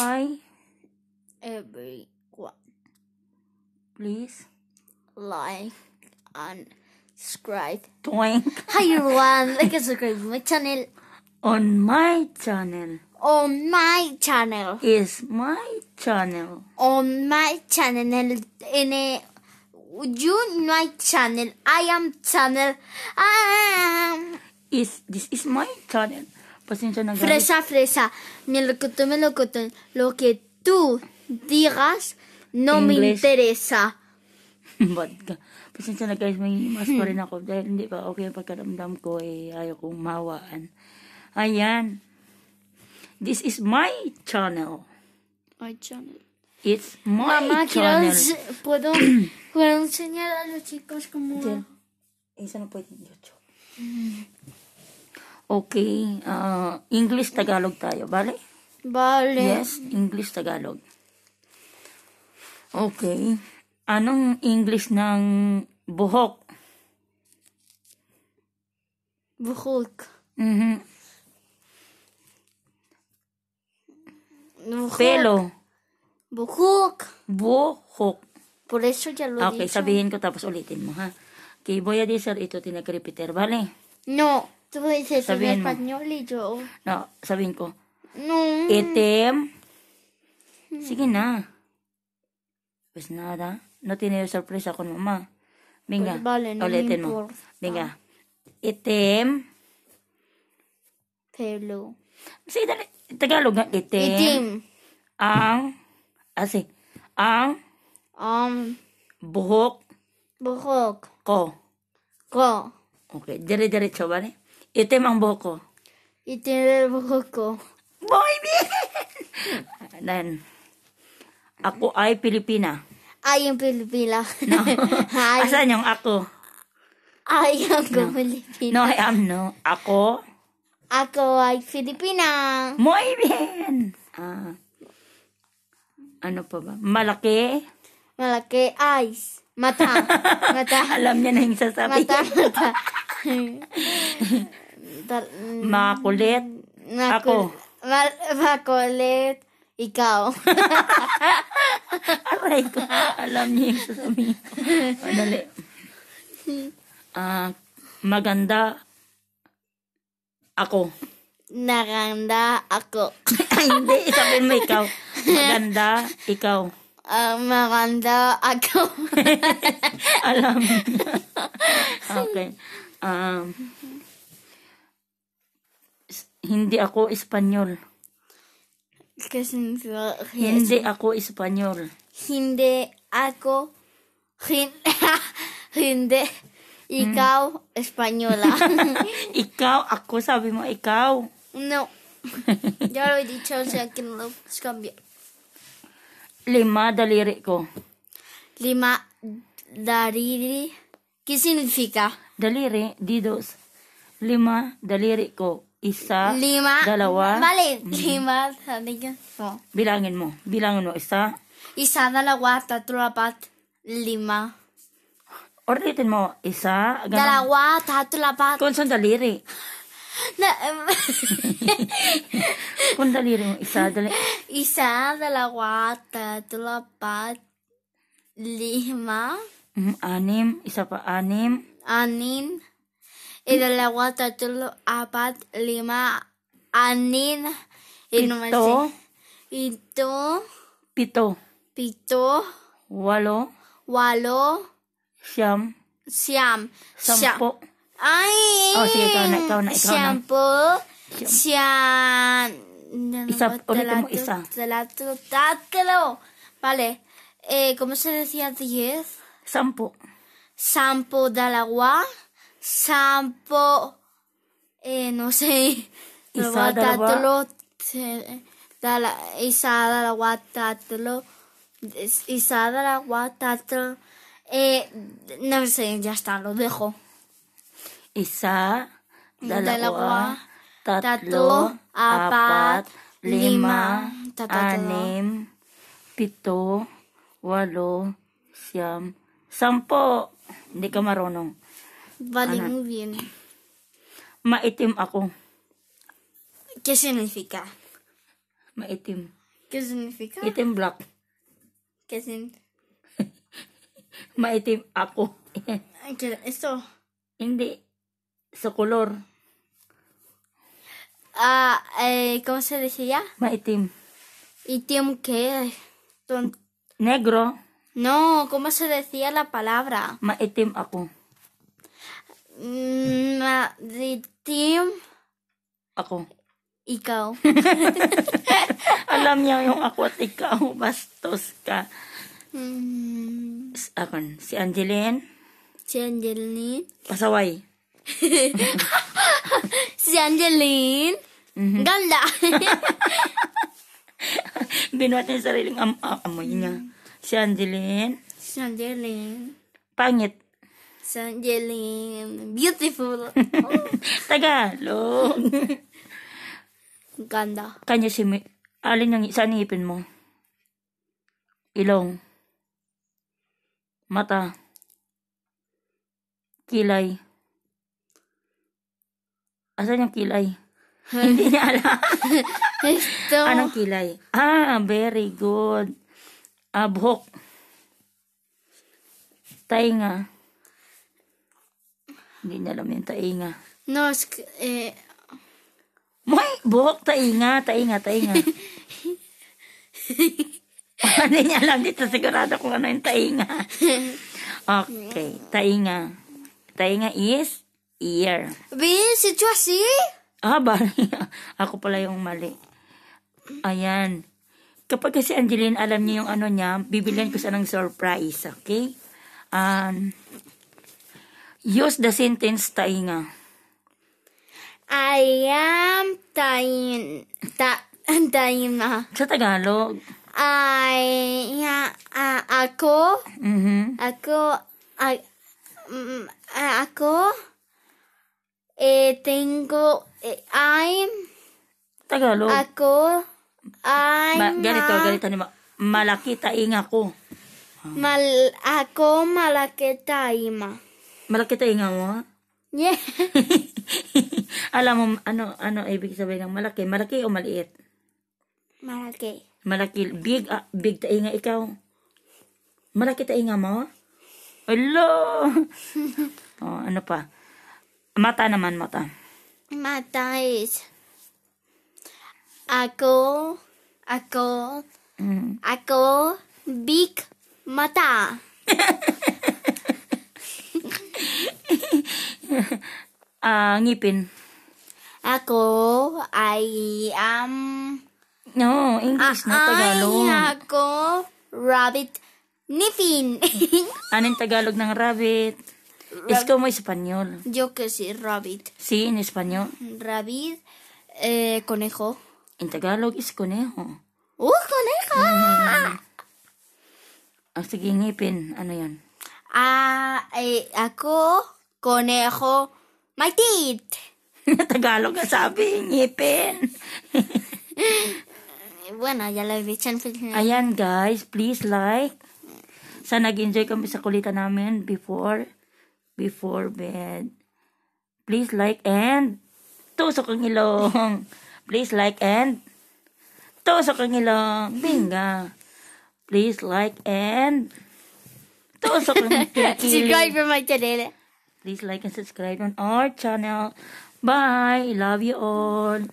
Hi, everyone. Please like and subscribe. Doink. Hi, everyone. like and subscribe to my channel. On my channel. On my channel. Is my channel. On my channel. In a, you my channel. I am channel. I am. Is this is my channel. Pues, fresa, fresa, melocotón, melocotón. Lo que tú digas no English. me interesa. Vodka. Pasensya pues, na guys, may mas pa rin ako dahil hindi pa okay yung pagkaramdam ko eh. Ayaw kong mawaan. Ayan. This is my channel. My channel. It's my Mama, channel. Quiero, puedo, puedo enseñar a los chicos como... esa no pwede YouTube. Mm. Okay, uh, English Tagalog tayo, bale? Bale. Yes, English Tagalog. Okay. Anong English ng buhok? Buhok. Mm-hmm. Buhok. Pelo. Buhok. Buhok. Por eso ya lo Okay, dicho. sabihin ko tapos ulitin mo, ha? Kay Boya Desar, ito tinagrepeter, bale? No. Tuloy sa sabihin español y yo. No, sabihin ko. No. Itim. E mm. Sige na. Pues nada. No tiene sorpresa con mamá. Venga, pues vale, no ulitin mo. Venga. Itim. E Pelo. Sige, dali. Tagalog nga. Itim. E Itim. Ang. Asi. Ang. Um. Buhok. Buhok. Ko. Ko. Okay. Dire-diretso vale? Itim ang buhok ko. Itim ang buhok ko. Boy, Then, ako ay Pilipina. Ay ang Pilipina. No. ay. Asan yung ako? Ay ako no. Pilipina. No, I am no. Ako? Ako ay Pilipina. Muy bien. Ah. Ano pa ba? Malaki? Malaki eyes. Mata. Mata. Alam niya na yung sasabihin. Mata, mata. Dal- Makulit. Nakul- Ako. Ma- makulit. Ikaw. Aray ko. Alam niya yung sasabihin ko. Madali. Ah, maganda. Ako. Nakanda ako. Ay, hindi. Sabihin mo ikaw. Maganda. Ikaw. Ah, maganda ako. Alam. okay. Ah. hindi ako Espanyol. ¿Qué significa? Hindi ako Espanyol. Hindi ako hindi ikaw mm. española. ikaw ako cosa mo ikaw. No. ya lo he dicho, o sea que no lo puedes Lima daliri ko. Lima daliri. ¿Qué significa? daliri, didos, lima, daliri ko, isa, lima, dalawa. Mali, mhm. lima, sabi ka. Oh. Bilangin mo, bilangin mo, isa. Isa, dalawa, tatlo, apat, lima. Ulitin mo, isa, ganun. dalawa, tatlo, apat. Kung saan daliri? Na, um, Kung daliri mo, isa, daliri. Isa, dalawa, tatlo, apat, lima. Mm, anim, isa pa, anim. Anin guata tulo apat lima anin pito ito pito pito walo walo Siam... Siam... sampo ay oh sampo Siam. vale eh, ¿cómo se decía 10? Sampo. Sampo dalagua, Sampo, eh, no sé, Dalawa Isa gua Tatlo, Isa eh, no sé, ya está, lo dejo. Isa tato Tatlo, Apat, Lima, Anim, Pito, Walo, Siam, Sampo. Hindi ka marunong. Bali ano? mo bien. Maitim ako. ¿Qué significa? Maitim. ¿Qué significa? Itim black. ¿Qué sin... Maitim ako. Ito. Hindi. Sa color. Ah, eh, ¿cómo se decía? Maitim. ¿Itim que? Ton... Negro. No, ¿cómo se decía la palabra? Maitim ako. Maitim ako. Ikaw. Alam niya yung ako at ikaw. Bastos ka. Mm. Akan, si Angeline. Si Angeline. Pasaway. si Angeline. Mm-hmm. Ganda. Binuhat niya sariling am- amoy niya. Mm. Si Angeline. Si Angeline. Pangit. Si Angeline. Beautiful. Oh. Tagalog. Ganda. Kanya si... Alin ang... isang ipin mo? Ilong. Mata. Kilay. Asan yung kilay? Hindi niya alam. Anong kilay? Ah, very good abhok tainga hindi niya alam yung tainga no eh may buhok tainga tainga tainga hindi niya alam dito sigurado kung ano yung tainga okay tainga tainga is ear bin si ah bali ako pala yung mali ayan kapag kasi Angeline, alam niya yung ano niya, bibilihan ko siya ng surprise, okay? Um, use the sentence tainga. I am tain... ta, taima. Sa Tagalog? Ay, uh, ako, Mhm. ako, I, mm, ako, eh, tengo, eh, I'm, Tagalog. ako, ay, Ma- ganito, ma- ganito. Ma- malaki taing ako. Mal ako malaki taima. Malaki tainga mo, Yeah. Alam mo, ano, ano ibig sabihin ng malaki? Malaki o maliit? Malaki. Malaki. Big, ah, big tainga ikaw. Malaki tainga mo? Hello! oh, ano pa? Mata naman, mata. Mata is Ako, ako, mm. ako, big mata. uh, ngipin. Ako, I am... No, English, inglés ah, Tagalog. ako, rabbit, nipin. Anong Tagalog ng rabbit? es como español. Yo que sí, rabbit. Sí, en español. Rabbit, eh, conejo. In Tagalog is conejo. Oh, conejo! Mm-hmm. Oh, sige, ngipin. Ano yan? Ah, ay, ako, conejo, my teeth. Tagalog ka sabi, ngipin. bueno, ya lo he dicho. Ayan, guys. Please like. Sa nag-enjoy kami sa kulitan namin before, before bed. Please like and tusok ang ilong. Please like and tusok ang ilong. Binga. Please like and tusok ang kilikili. subscribe for my channel. Please like and subscribe on our channel. Bye. Love you all.